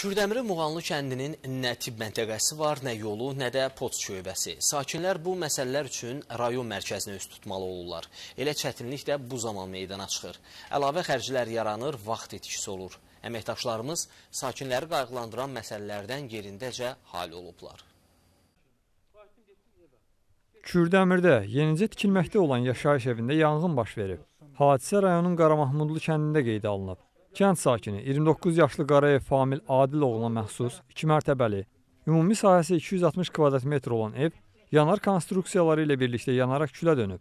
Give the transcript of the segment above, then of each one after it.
Kürdəmiri Muğanlı kəndinin nə tibb məntəqəsi var, nə yolu, nə də pot şöbəsi. Sakinlər bu məsələlər üçün rayon mərkəzinə üst tutmalı olurlar. Elə çətinlik də bu zaman meydana çıxır. Əlavə xərclər yaranır, vaxt itkisi olur. Əməkdaşlarımız sakinləri qayğılandıran məsələlərdən yerindəcə hal olublar. Kürdəmirdə yenicə tikilməkdə olan yaşayış evində yanğın baş verib. Hadisə rayonun Qaramahmudlu kəndində qeydə alınıb. Kənd sakini 29 yaşlı Qarayev Famil Adil oğluna məxsus 2 mərtəbəli, ümumi sahəsi 260 kvadrat metr olan ev yanar konstruksiyaları ilə birlikdə yanaraq külə dönüb.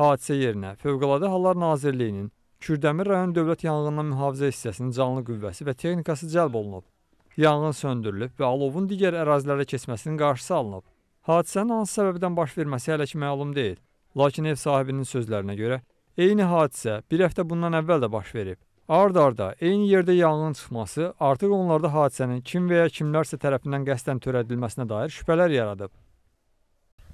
Hadisə yerinə Fövqəladə Hallar Nazirliyinin Kürdəmir rayon Dövlət Yanğından Mühafizə hissəsinin canlı qüvvəsi və texnikası cəlb olunub. Yanğın söndürülüb və alovun digər ərazilərə keçməsinin qarşısı alınıb. Hadisənin hansı səbəbdən baş verməsi hələ ki məlum deyil. Lakin ev sahibinin sözlərinə görə eyni hadisə bir həftə bundan əvvəl də baş verib. Ard-arda eyni yerdə yanğın çıxması artıq onlarda hadisənin kim və ya kimlərsə tərəfindən qəsdən törədilməsinə dair şübhələr yaradıb.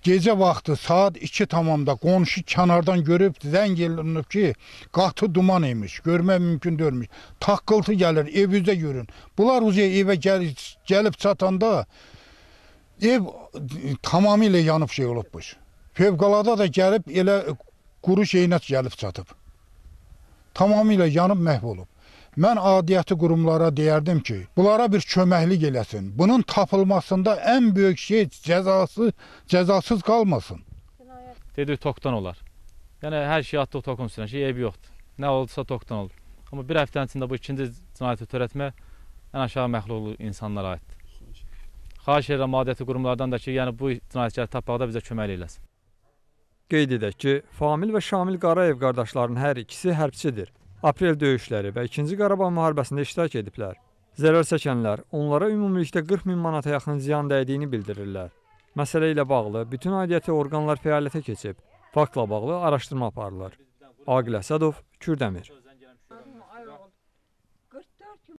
Gecə vaxtı saat 2 tamamda qonşu kənardan görüb zəng elinib ki, qatı duman imiş, görmək mümkün deyilmiş. Taqqıltı gəlir, ev üzə görün. Bunlar uca evə gəl gəlib çatanda ev tamamilə yanıb şey olubmuş. Fövqəladə də gəlib elə quru şeyinə gəlib çatıb tamamilə yanıb məhv olub. Mən adiyyəti qurumlara deyərdim ki, bunlara bir köməklik eləsin. Bunun tapılmasında ən böyük şey cəzası, cəzasız qalmasın. Dedik, tokdan olar. Yəni, hər şey atdıq tokun üstünə, şey eybi yoxdur. Nə oldusa tokdan olur. Amma bir həftənin içində bu ikinci cinayəti törətmək ən aşağı məxluqlu insanlara aiddir. Xahiş edirəm adiyyəti qurumlardan da ki, yəni bu cinayətləri tapmaqda bizə köməklik eləsin. Qeyd edək ki, Famil və Şamil Qarayev qardaşların hər ikisi hərbçidir. Aprel döyüşləri və 2-ci Qarabağ müharibəsində iştirak ediblər. Zərər çəkənlər onlara ümumilikdə 40 min manata yaxın ziyan dəydiyini bildirirlər. Məsələ ilə bağlı bütün aidiyyəti orqanlar fəaliyyətə keçib. Faktla bağlı araşdırma aparılır. Aqil Əsədov, Kürdəmir.